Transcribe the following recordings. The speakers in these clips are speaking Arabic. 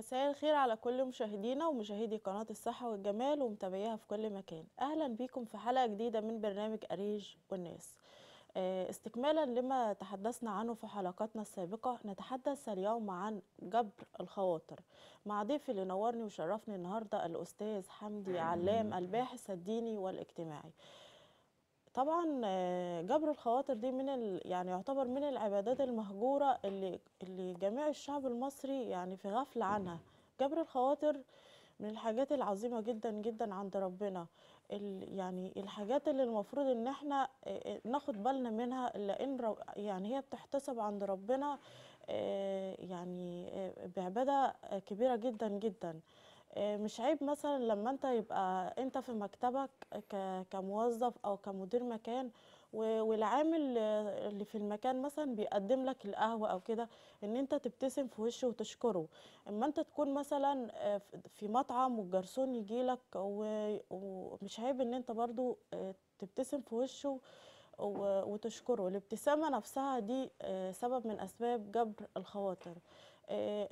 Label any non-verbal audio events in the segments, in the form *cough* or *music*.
مساء الخير على كل مشاهدينا ومشاهدي قناة الصحة والجمال ومتابعيها في كل مكان أهلا بيكم في حلقة جديدة من برنامج أريج والناس آه، استكمالا لما تحدثنا عنه في حلقاتنا السابقة نتحدث اليوم عن جبر الخواطر مع ضيفي اللي نورني وشرفني النهاردة الأستاذ حمدي علام الباحث الديني والاجتماعي طبعا آه، جبر الخواطر دي من ال... يعني يعتبر من العبادات المهجوره اللي اللي جميع الشعب المصري يعني في غفله عنها جبر الخواطر من الحاجات العظيمه جدا جدا عند ربنا ال... يعني الحاجات اللي المفروض ان احنا آه، آه، ناخد بالنا منها لان رب... يعني هي بتحتسب عند ربنا يعني بعباده كبيره جدا جدا آه، مش عيب مثلا لما انت يبقى انت في مكتبك كموظف او كمدير مكان والعامل اللي في المكان مثلا بيقدم لك القهوة او كده ان انت تبتسم في وشه وتشكره اما انت تكون مثلا آه، في مطعم والجرسون يجي لك ومش عيب ان انت برضو آه، تبتسم في وشه وتشكره الابتسامة نفسها دي سبب من اسباب جبر الخواطر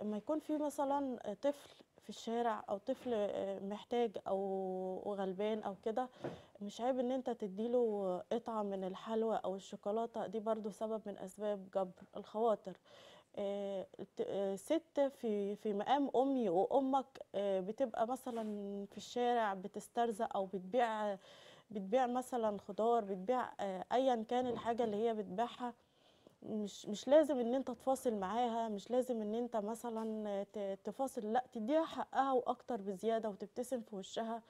اما يكون في مثلا طفل في الشارع او طفل آه، محتاج او غلبان او كده مش عيب ان انت تديله قطعه من الحلوى او الشوكولاته دي برضو سبب من اسباب جبر الخواطر آه، آه، ست في في مقام امي وامك بتبقى مثلا في الشارع بتسترزق او بتبيع بتبيع مثلا خضار بتبيع ايا كان الحاجه اللي هي بتبيعها مش مش لازم ان انت تفاصل معاها مش لازم ان انت مثلا تفاصل لا تديها حقها واكتر بزياده وتبتسم في وشها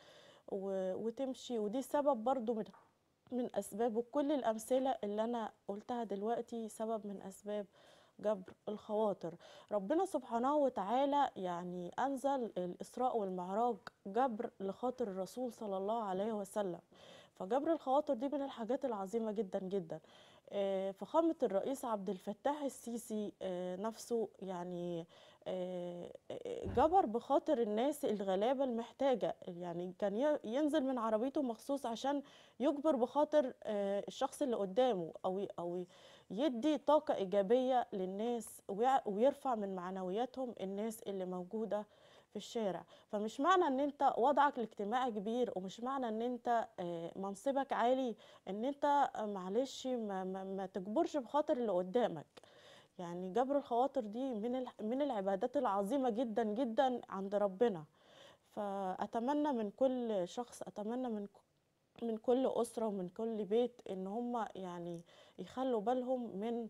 وتمشي ودي سبب برضو من من اسباب وكل الامثله اللي انا قلتها دلوقتي سبب من اسباب جبر الخواطر ربنا سبحانه وتعالى يعني انزل الاسراء والمعراج جبر لخاطر الرسول صلى الله عليه وسلم فجبر الخواطر دي من الحاجات العظيمه جدا جدا آه، فخامة الرئيس عبد الفتاح السيسي آه، نفسه يعني آه، جبر بخاطر الناس الغلابة المحتاجة يعني كان ينزل من عربيته مخصوص عشان يجبر بخاطر الشخص اللي قدامه أو أو يدي طاقة إيجابية للناس ويرفع من معنوياتهم الناس اللي موجودة في الشارع فمش معنى ان انت وضعك الاجتماعي كبير ومش معنى ان انت آه، منصبك عالي ان انت آه، معلش ما, ما, ما تجبرش بخاطر اللي قدامك يعني جبر الخواطر دي من من العبادات العظيمه جدا جدا عند ربنا فاتمنى من كل شخص اتمنى من من كل اسره ومن كل بيت ان هم يعني يخلوا بالهم من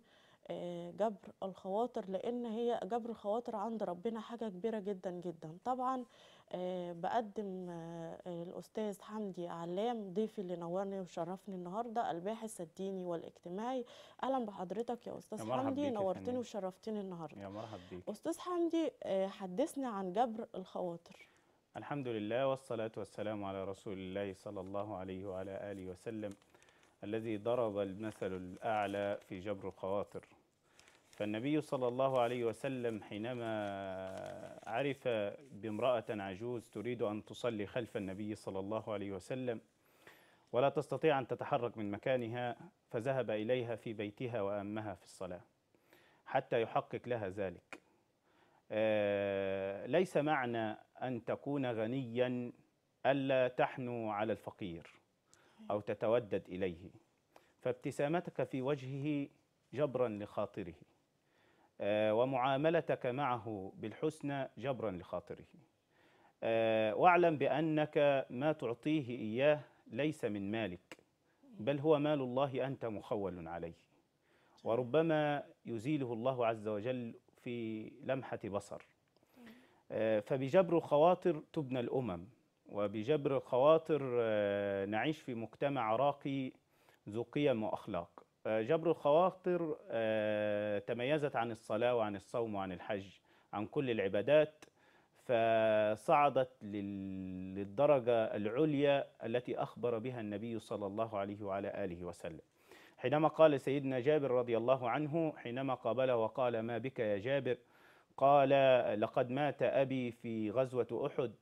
آه، جبر الخواطر لان هي جبر الخواطر عند ربنا حاجه كبيره جدا جدا طبعا آه، بقدم آه، الاستاذ حمدي علام ضيفي اللي نورني وشرفني النهارده الباحث الديني والاجتماعي اهلا بحضرتك يا استاذ يا حمدي نورتني وشرفتني النهارده يا مرحب بيك استاذ حمدي حدثني عن جبر الخواطر الحمد لله والصلاه والسلام على رسول الله صلى الله عليه وعلى اله وسلم الذي ضرب المثل الاعلى في جبر الخواطر فالنبي صلى الله عليه وسلم حينما عرف بامرأة عجوز تريد أن تصلي خلف النبي صلى الله عليه وسلم ولا تستطيع أن تتحرك من مكانها فذهب إليها في بيتها وأمها في الصلاة حتى يحقق لها ذلك آه، ليس معنى أن تكون غنيا ألا تحنو على الفقير أو تتودد إليه فابتسامتك في وجهه جبرا لخاطره آه، ومعاملتك معه بالحسنى جبرا لخاطره آه، واعلم بأنك ما تعطيه إياه ليس من مالك بل هو مال الله أنت مخول عليه وربما يزيله الله عز وجل في لمحة بصر آه، فبجبر الخواطر تبنى الأمم وبجبر الخواطر نعيش في مجتمع راقي ذو قيم وأخلاق جبر الخواطر آه، تميزت عن الصلاة وعن الصوم وعن الحج عن كل العبادات فصعدت للدرجة العليا التي أخبر بها النبي صلى الله عليه وعلى آله وسلم حينما قال سيدنا جابر رضي الله عنه حينما قابله وقال ما بك يا جابر قال لقد مات أبي في غزوة أحد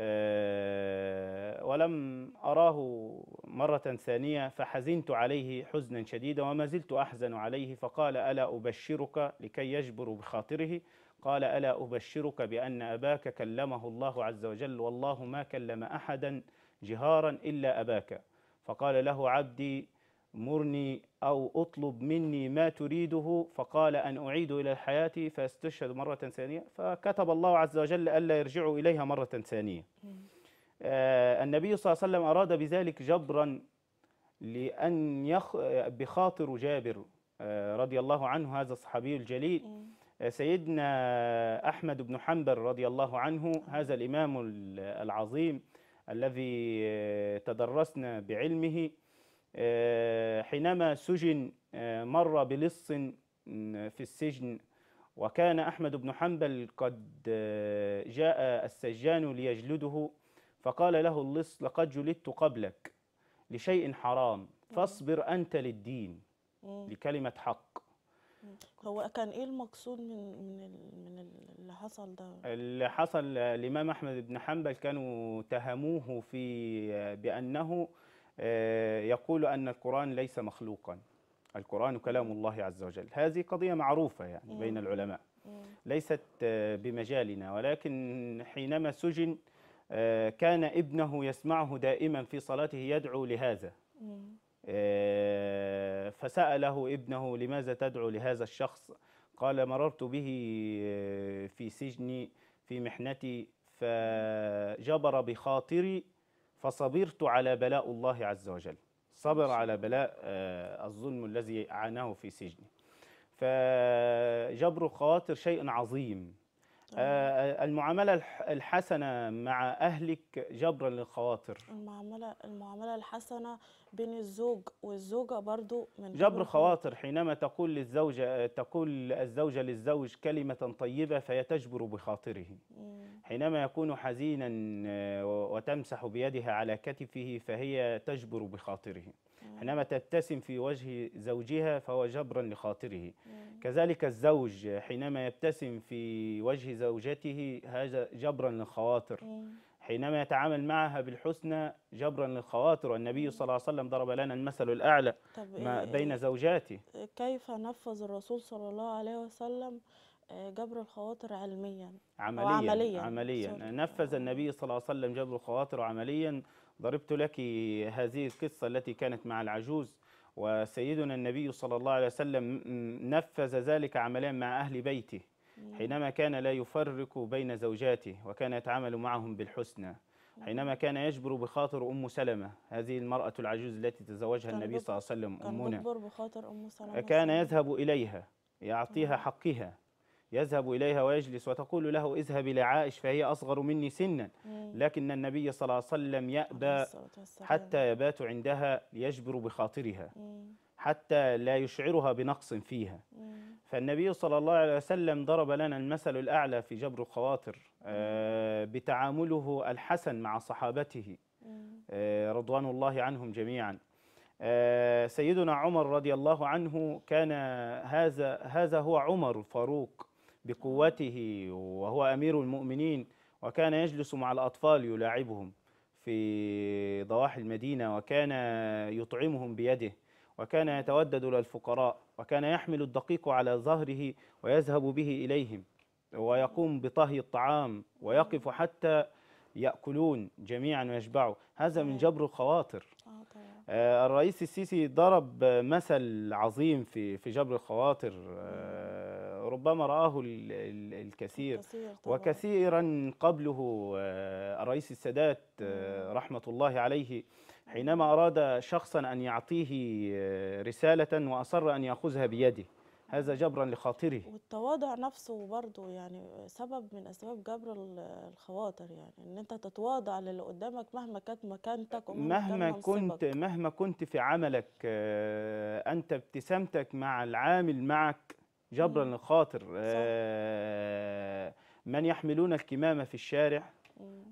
آه، ولم أراه مرة ثانية فحزنت عليه حزنا شديدا وما زلت أحزن عليه فقال ألا أبشرك لكي يجبر بخاطره قال ألا أبشرك بأن أباك كلمه الله عز وجل والله ما كلم أحدا جهارا إلا أباك فقال له عبدي مرني أو أطلب مني ما تريده فقال أن أعيد إلى الحياة فاستشهد مرة ثانية فكتب الله عز وجل ألا يرجعوا إليها مرة ثانية آه النبي صلى الله عليه وسلم أراد بذلك جبرا لأن يخ... بخاطر جابر آه رضي الله عنه هذا الصحابي الجليل آه سيدنا أحمد بن حنبل رضي الله عنه هذا الإمام العظيم الذي آه، تدرسنا بعلمه آه، حينما سجن آه، مر بلص آه، في السجن وكان أحمد بن حنبل قد جاء السجان ليجلده فقال له اللص لقد جلدت قبلك لشيء حرام فاصبر أنت للدين لكلمة حق هو كان ايه المقصود من من من اللي حصل ده اللي حصل الامام احمد بن حنبل كانوا تهموه في بانه آه، يقول أن القرآن ليس مخلوقا القرآن كلام الله عز وجل هذه قضية معروفة يعني إيه. بين العلماء إيه. ليست آه، بمجالنا ولكن حينما سجن آه، كان ابنه يسمعه دائما في صلاته يدعو لهذا إيه. فسأله ابنه لماذا تدعو لهذا الشخص قال مررت به في سجني في محنتي فجبر بخاطري فصبرت على بلاء الله عز وجل صبر على بلاء آه، الظلم الذي عاناه في سجنه فجبر خاطر شيء عظيم آه، آه، المعامله الحسنه مع اهلك جبرا للخواطر المعامله المعامله الحسنه بين الزوج والزوجه برضو من جبر خواطر حينما تقول للزوجه تقول الزوجه للزوج كلمه طيبه فيتجبر بخاطره حينما يكون حزينا آه، وتمسح بيدها على كتفه فهي تجبر بخاطره حينما تبتسم في وجه زوجها فهو جبرا لخاطره كذلك الزوج حينما يبتسم في وجه زوجته هذا جبرا للخواطر حينما يتعامل معها بالحسنى جبرا للخواطر والنبي صلى الله عليه وسلم ضرب لنا المثل الأعلى ما إيه بين إيه زوجاته كيف نفذ الرسول صلى الله عليه وسلم جبر الخواطر علميا عمليا عمليا, عمليا. نفذ آه. النبي صلى الله عليه وسلم جبر الخواطر عمليا ضربت لك هذه القصة التي كانت مع العجوز وسيدنا النبي صلى الله عليه وسلم نفذ ذلك عمليا مع أهل بيته حينما كان لا يفرق بين زوجاته وكان يتعامل معهم بالحسنى حينما كان يجبر بخاطر أم سلمة هذه المرأة العجوز التي تزوجها النبي صلى الله عليه وسلم أمنا كان يجبر بخاطر أم سلمة كان يذهب إليها يعطيها حقها يذهب إليها ويجلس وتقول له اذهب إلى عائش فهي أصغر مني سنا لكن النبي صلى الله عليه وسلم يأبى حتى يبات عندها ليجبر بخاطرها حتى لا يشعرها بنقص فيها فالنبي صلى الله عليه وسلم ضرب لنا المثل الأعلى في جبر الخواطر آه، بتعامله الحسن مع صحابته آه، رضوان الله عنهم جميعا آه، سيدنا عمر رضي الله عنه كان هذا هذا هو عمر الفاروق بقوته وهو أمير المؤمنين وكان يجلس مع الأطفال يلاعبهم في ضواحي المدينة وكان يطعمهم بيده وكان يتودد للفقراء وكان يحمل الدقيق على ظهره ويذهب به إليهم ويقوم بطهي الطعام ويقف حتى يأكلون جميعا ويشبعوا هذا من جبر الخواطر آه، آه، الرئيس السيسي ضرب مثل عظيم في في جبر الخواطر آه، ربما رآه الكثير وكثيرا قبله الرئيس آه، السادات آه، رحمة الله عليه حينما أراد شخصا أن يعطيه آه، رسالة وأصر أن يأخذها بيده هذا جبرا لخاطره والتواضع نفسه برضه يعني سبب من اسباب جبر الخواطر يعني ان انت تتواضع للي قدامك مهما كانت مكانتك ومهما مهما كان كنت مهما كنت في عملك انت ابتسامتك مع العامل معك جبرا للخاطر آه، من يحملون الكمامة في الشارع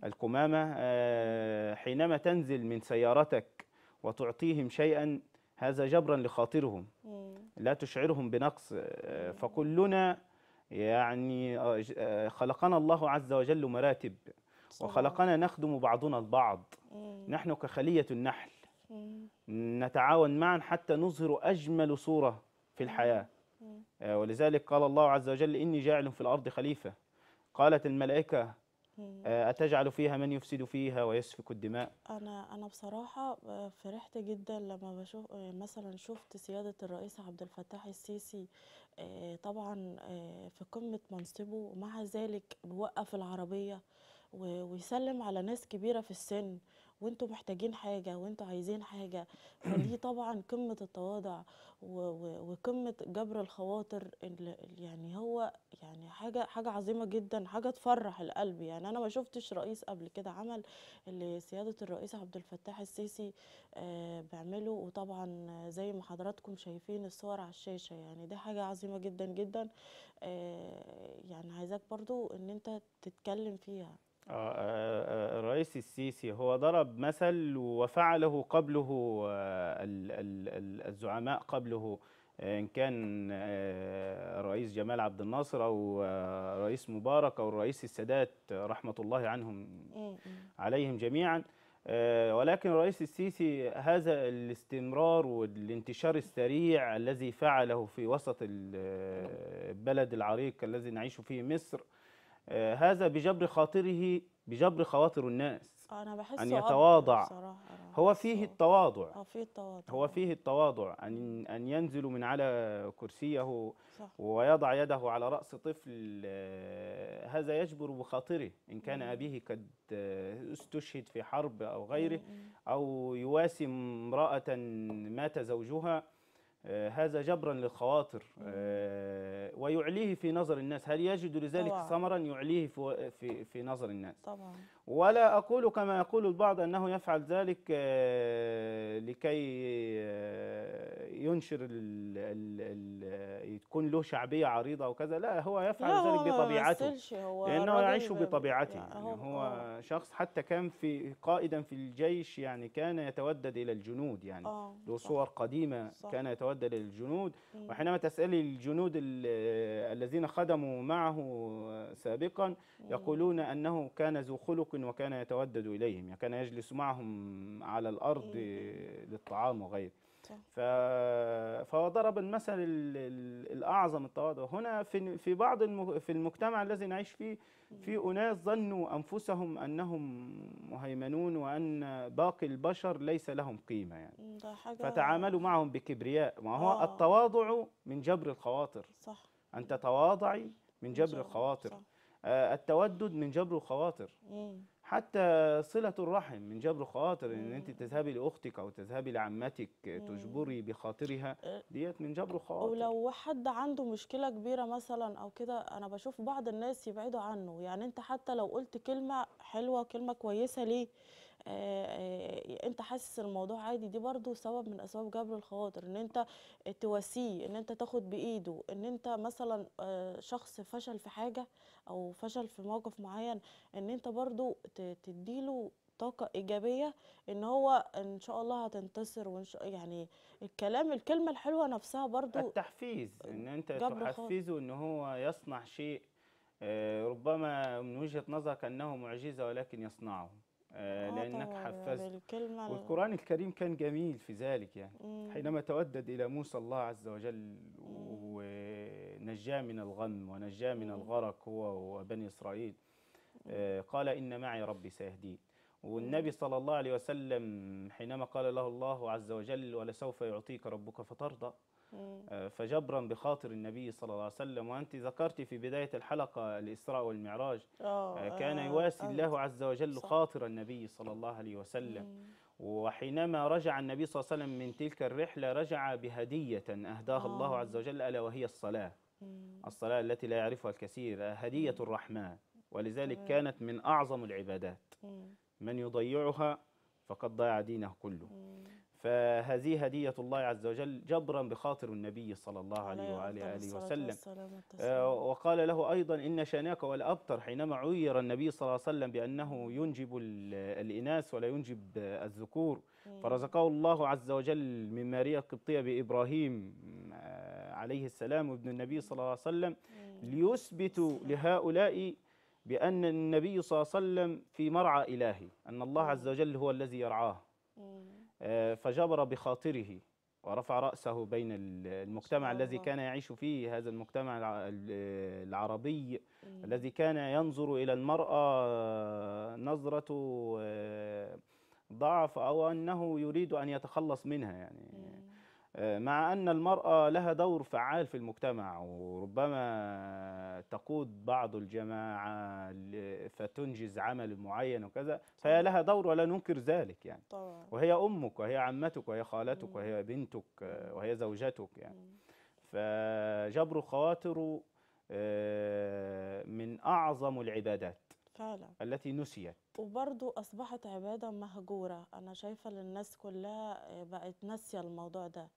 الكمامة آه، حينما تنزل من سيارتك وتعطيهم شيئا هذا جبرا لخاطرهم لا تشعرهم بنقص آه، فكلنا يعني خلقنا الله عز وجل مراتب وخلقنا نخدم بعضنا البعض نحن كخلية النحل نتعاون معا حتى نظهر أجمل صورة في الحياة آه، ولذلك قال الله عز وجل إني جاعل في الأرض خليفة قالت الملائكة آه، أتجعل فيها من يفسد فيها ويسفك الدماء أنا أنا بصراحة آه، فرحت جدا لما بشوف مثلا شفت سيادة الرئيس عبد الفتاح السيسي طبعا في قمة منصبه ومع ذلك بوقف العربية ويسلم على ناس كبيرة في السن وانتوا محتاجين حاجه وانتوا عايزين حاجه فدي *clears throat* طبعا قمه التواضع وقمه جبر الخواطر اللي يعني هو يعني حاجه حاجه عظيمه جدا حاجه تفرح القلب يعني انا ما شفتش رئيس قبل كده عمل اللي سياده الرئيس عبد الفتاح السيسي آه، بيعمله وطبعا زي ما حضراتكم شايفين الصور على الشاشه يعني ده حاجه عظيمه جدا جدا آه، يعني عايزاك برضو ان انت تتكلم فيها آه، آه، آه، الرئيس السيسي هو ضرب مثل وفعله قبله الزعماء قبله ان كان الرئيس جمال عبد الناصر او الرئيس مبارك او الرئيس السادات رحمه الله عنهم إيه، إيه. عليهم جميعا ولكن الرئيس السيسي هذا الاستمرار والانتشار السريع الذي فعله في وسط البلد العريق الذي نعيش فيه مصر آه، هذا بجبر خاطره بجبر خواطر الناس انا بحسه ان يتواضع بصراحة. هو فيه التواضع اه فيه التواضع هو فيه التواضع ان ان ينزل من على كرسيه صح. ويضع يده على راس طفل آه، هذا يجبر بخاطره ان كان ابيه قد استشهد في حرب او غيره او يواسي امراه مات زوجها آه، هذا جبرا للخواطر آه، ويعليه في نظر الناس هل يجد لذلك ثمرا يعليه في, في, في نظر الناس طبعا. ولا أقول كما يقول البعض أنه يفعل ذلك آه، لكي ينشر ال ال تكون له شعبيه عريضه وكذا لا هو يفعل لا ذلك بطبيعته هو لانه يعيش بطبيعته يعني هو, يعني هو آه. شخص حتى كان في قائدا في الجيش يعني كان يتودد الى الجنود يعني آه، له صور قديمه صح كان يتودد الى الجنود وحينما تسالي الجنود الذين خدموا معه سابقا يقولون انه كان ذو خلق وكان يتودد اليهم يعني كان يجلس معهم على الارض إيه. للطعام وغيره ف... فهو ضرب المثل الاعظم التواضع هنا في في بعض الم... في المجتمع الذي نعيش فيه في اناس ظنوا انفسهم انهم مهيمنون وان باقي البشر ليس لهم قيمه يعني ده حاجة فتعاملوا معهم بكبرياء ما هو آه. التواضع من جبر الخواطر صح ان تتواضعي من جبر الخواطر صح. آه، التودد من جبر الخواطر مم. حتى صلة الرحم من جبر خاطر ان انت تذهبي لاختك او تذهبي لعمتك تجبري بخاطرها أه، ديت من جبر خاطر ولو حد عنده مشكلة كبيرة مثلا او كده انا بشوف بعض الناس يبعدوا عنه يعني انت حتى لو قلت كلمة حلوة كلمة كويسة ليه آه، آه، انت حاسس الموضوع عادي دي برضو سبب من اسباب جبر الخواطر ان انت تواسيه ان انت تاخد بايده ان انت مثلا آه، شخص فشل في حاجه او فشل في موقف معين ان انت برضو تديله طاقة إيجابية إن هو إن شاء الله هتنتصر وإن شاء يعني الكلام الكلمة الحلوة نفسها برضو التحفيز إن أنت تحفزه إن هو يصنع شيء ربما من وجهة نظرك أنه معجزة ولكن يصنعه آه، آه، لأنك يعني حفزت والقرآن الكريم كان جميل في ذلك يعني مم. حينما تودد إلى موسى الله عز وجل ونجاه من الغم ونجاه من الغرق هو وبني إسرائيل آه، قال إن معي ربي سيهدين والنبي صلى الله عليه وسلم حينما قال له الله عز وجل ولسوف يعطيك ربك فترضى آه، فجبرا بخاطر النبي صلى الله عليه وسلم وأنت ذكرت في بداية الحلقة الإسراء والمعراج آه، آه، كان يواسي الله عز وجل خاطر النبي صلى الله عليه وسلم وحينما رجع النبي صلى الله عليه وسلم من تلك الرحلة رجع بهدية أهداها الله عز وجل ألا وهي الصلاة الصلاة التي لا يعرفها الكثير هدية الرحمن ولذلك كانت من أعظم العبادات من يضيعها فقد ضيع دينه كله فهذه هدية الله عز وجل جبرا بخاطر النبي صلى الله عليه وعلى آله وسلم آه، وقال له أيضا إن شاناك والأبتر حينما عير النبي صلى الله عليه وسلم بأنه ينجب الإناث ولا ينجب الذكور فرزقه الله عز وجل من ماريا القبطية بإبراهيم آه، عليه السلام وابن النبي صلى الله عليه وسلم ليثبتوا لهؤلاء بأن النبي صلى الله عليه وسلم في مرعى إلهي أن الله عز وجل هو الذي يرعاه آه، فجبر بخاطره ورفع رأسه بين المجتمع الذي كان يعيش فيه هذا المجتمع العربي مم. الذي كان ينظر إلى المرأة آه، نظرة آه، ضعف أو أنه يريد أن يتخلص منها يعني مم. مع أن المرأة لها دور فعال في المجتمع وربما تقود بعض الجماعة فتنجز عمل معين وكذا فهي لها دور ولا ننكر ذلك يعني طبعا. وهي أمك وهي عمتك وهي خالتك وهي بنتك وهي زوجتك يعني فجبر الخواطر آه، من أعظم العبادات فعلا التي نسيت وبرضو أصبحت عبادة مهجورة أنا شايفة للناس كلها آه، بقت ناسية الموضوع ده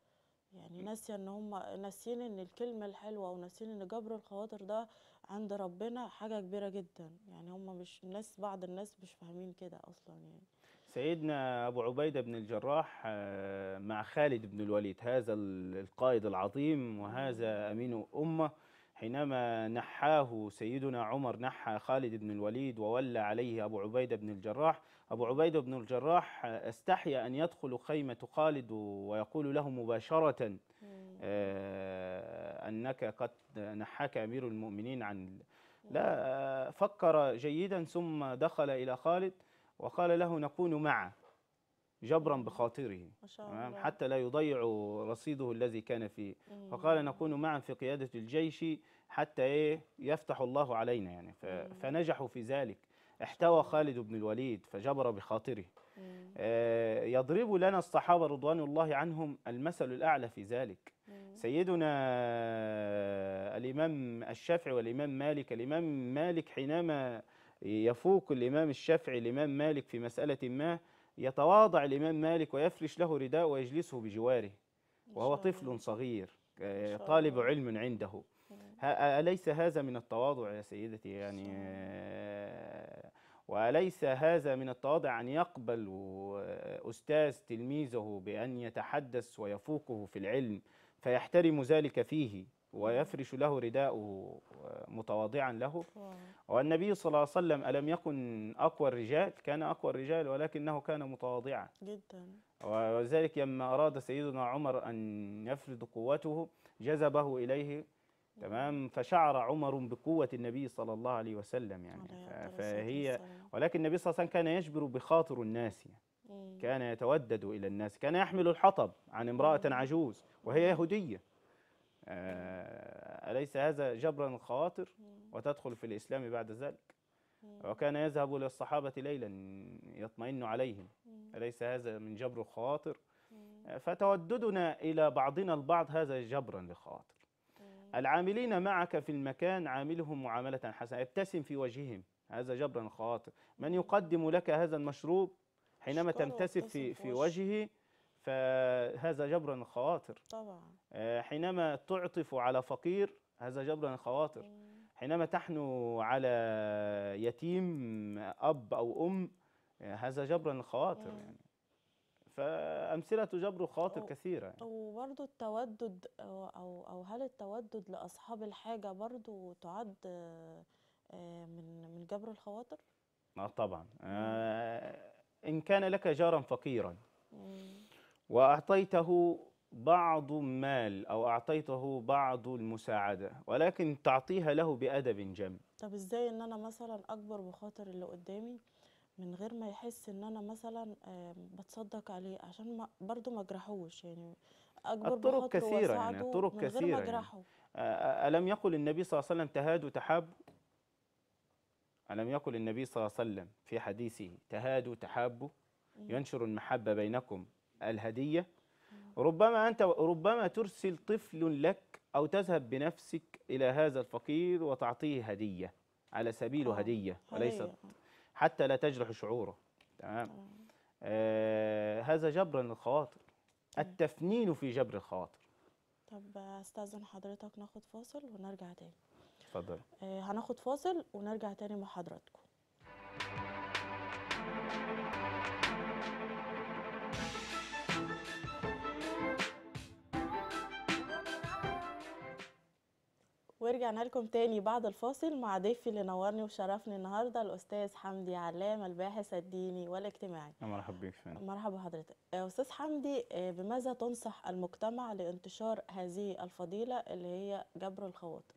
يعني ناسيه ان هم ناسيين ان الكلمه الحلوه وناسيين ان جبر الخواطر ده عند ربنا حاجه كبيره جدا يعني هم مش ناس بعض الناس مش فاهمين كده اصلا يعني سيدنا ابو عبيده بن الجراح آه، مع خالد بن الوليد هذا القائد العظيم وهذا امين امه حينما نحاه سيدنا عمر نحى خالد بن الوليد وولى عليه ابو عبيده بن الجراح أبو عبيدة بن الجراح استحيا أن يدخل خيمة خالد ويقول له مباشرة آه، أنك قد نحاك أمير المؤمنين عن لا فكر جيدا ثم دخل إلى خالد وقال له نكون معه جبرا بخاطره حتى لا يضيع رصيده الذي كان فيه فقال نكون معا في قيادة الجيش حتى ايه يفتح الله علينا يعني فنجحوا في ذلك احتوى خالد بن الوليد فجبر بخاطره آه، يضرب لنا الصحابة رضوان الله عنهم المثل الأعلى في ذلك سيدنا الإمام الشافعي والإمام مالك الإمام مالك حينما يفوق الإمام الشافعي الإمام مالك في مسألة ما يتواضع الإمام مالك ويفرش له رداء ويجلسه بجواره وهو طفل صغير آه، طالب علم عنده أليس هذا من التواضع يا سيدتي يعني وليس هذا من التواضع أن يقبل أستاذ تلميذه بأن يتحدث ويفوقه في العلم فيحترم ذلك فيه ويفرش له رداءه متواضعا له والنبي صلى الله عليه وسلم ألم يكن أقوى الرجال كان أقوى الرجال ولكنه كان متواضعا جدا وذلك لما أراد سيدنا عمر أن يفرض قوته جذبه إليه تمام فشعر عمر بقوة النبي صلى الله عليه وسلم يعني فهي ولكن النبي صلى الله عليه وسلم كان يجبر بخاطر الناس يعني إيه. كان يتودد إلى الناس كان يحمل الحطب عن امرأة إيه. عجوز وهي إيه. يهودية آه، أليس هذا جبرا الخواطر وتدخل في الإسلام بعد ذلك وكان يذهب للصحابة ليلا يطمئن عليهم أليس هذا من جبر الخواطر آه، فتوددنا إلى بعضنا البعض هذا جبرا للخواطر العاملين معك في المكان عاملهم معاملة حسنة ابتسم في وجههم هذا جبرا خاطر من يقدم لك هذا المشروب حينما تبتسم في, في وجهه فهذا جبرا خاطر طبعا آه، حينما تعطف على فقير هذا جبرا خاطر حينما تحنو على يتيم أب أو أم آه، هذا جبرا خاطر يعني فامثله تجبر خواطر كثيره يعني. وبرضه التودد او او هل التودد لاصحاب الحاجه برضه تعد آه، من من جبر الخواطر؟ اه طبعا آه ان كان لك جارا فقيرا واعطيته بعض المال او اعطيته بعض المساعده ولكن تعطيها له بادب جم طب ازاي ان انا مثلا اكبر بخاطر اللي قدامي من غير ما يحس ان انا مثلا بتصدق عليه عشان ما برضه ما اجرحوش يعني اكبر الطرق كثيره يعني الطرق من كثيره غير ما يعني. أجرحه. يعني. الم يقل النبي صلى الله عليه وسلم تهادوا تحابوا الم يقل النبي صلى الله عليه وسلم في حديثه تهادوا تحابوا ينشر المحبه بينكم الهديه ربما انت ربما ترسل طفل لك او تذهب بنفسك الى هذا الفقير وتعطيه هديه على سبيل آه، هديه وليست حتى لا تجرح شعوره تمام آه هذا جبر الخواطر التفنين في جبر الخواطر طب استاذن حضرتك ناخد فاصل ونرجع تاني اتفضل آه هناخد فاصل ونرجع تاني مع حضراتكم ورجعنا لكم تاني بعد الفاصل مع ضيفي اللي نورني وشرفني النهارده الاستاذ حمدي علام الباحث الديني والاجتماعي مرحبا بك مرحبا بحضرتك آه، استاذ حمدي آه، بماذا تنصح المجتمع لانتشار هذه الفضيله اللي هي جبر الخواطر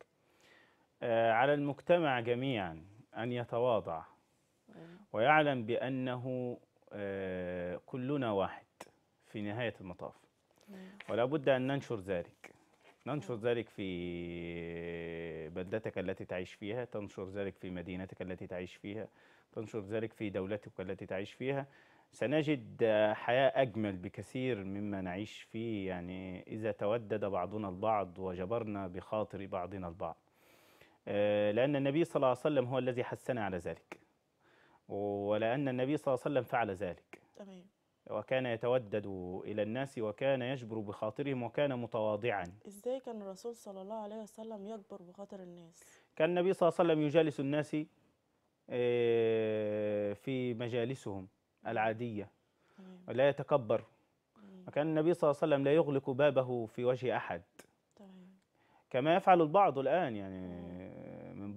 آه، على المجتمع جميعا ان يتواضع ويعلم بانه كلنا واحد في نهايه المطاف ولا بد ان ننشر ذلك ننشر آه. ذلك في بلدتك التي تعيش فيها تنشر ذلك في مدينتك التي تعيش فيها تنشر ذلك في دولتك التي تعيش فيها سنجد حياة أجمل بكثير مما نعيش فيه يعني إذا تودد بعضنا البعض وجبرنا بخاطر بعضنا البعض آه، لأن النبي صلى الله عليه وسلم هو الذي حثنا على ذلك ولأن النبي صلى الله عليه وسلم فعل ذلك تمام وكان يتودد إلى الناس وكان يجبر بخاطرهم وكان متواضعا إزاي كان الرسول صلى الله عليه وسلم يجبر بخاطر الناس؟ كان النبي صلى الله عليه وسلم يجالس الناس آه، في مجالسهم العادية ولا يتكبر وكان النبي صلى الله عليه وسلم لا يغلق بابه في وجه أحد كما يفعل البعض الآن يعني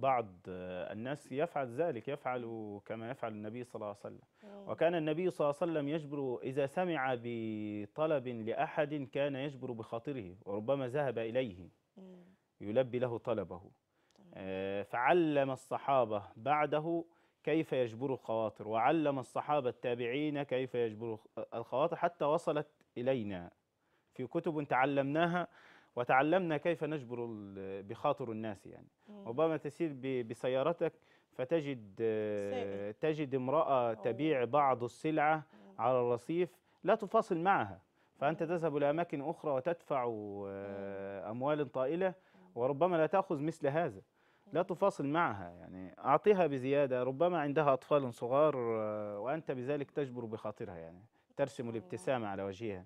بعض آه، الناس يفعل ذلك يفعل كما يفعل النبي صلى الله عليه وسلم أيوة. وكان النبي صلى الله عليه وسلم يجبر إذا سمع بطلب لأحد كان يجبر بخاطره وربما ذهب إليه أمم. يلبي له طلبه طيب. آه، فعلم الصحابة بعده كيف يجبر الخواطر وعلم الصحابة التابعين كيف يجبر الخواطر حتى وصلت إلينا في كتب تعلمناها وتعلمنا كيف نجبر بخاطر الناس يعني ربما تسير بسيارتك فتجد تجد امرأة تبيع بعض السلعة على الرصيف لا تفاصل معها فأنت تذهب إلى أماكن أخرى وتدفع آه، أموال طائلة وربما لا تأخذ مثل هذا لا تفاصل معها يعني أعطيها بزيادة ربما عندها أطفال صغار آه، وأنت بذلك تجبر بخاطرها يعني ترسم الابتسامة على وجهها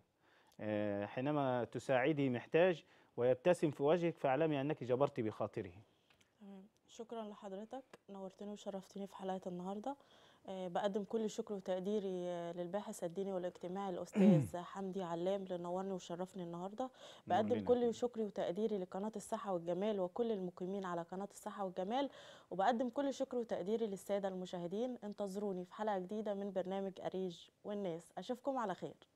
آه، حينما تساعدي محتاج ويبتسم في وجهك فاعلمي أنك جبرت بخاطره شكرا لحضرتك نورتني وشرفتني في حلقة النهاردة آه، بقدم كل شكر وتقديري آه، للباحث الديني والاجتماعي الأستاذ *clears throat* حمدي علام اللي نورني وشرفني النهاردة بقدم كل شكري وتقديري لقناة الصحة والجمال وكل المقيمين على قناة الصحة والجمال وبقدم كل شكر وتقديري للسادة المشاهدين انتظروني في حلقة جديدة من برنامج أريج والناس أشوفكم على خير